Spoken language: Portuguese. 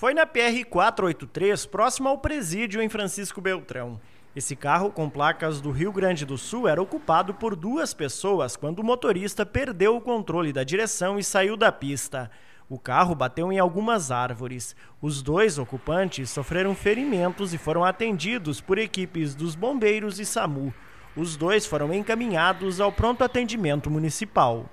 Foi na PR-483, próximo ao presídio em Francisco Beltrão. Esse carro com placas do Rio Grande do Sul era ocupado por duas pessoas quando o motorista perdeu o controle da direção e saiu da pista. O carro bateu em algumas árvores. Os dois ocupantes sofreram ferimentos e foram atendidos por equipes dos bombeiros e SAMU. Os dois foram encaminhados ao pronto atendimento municipal.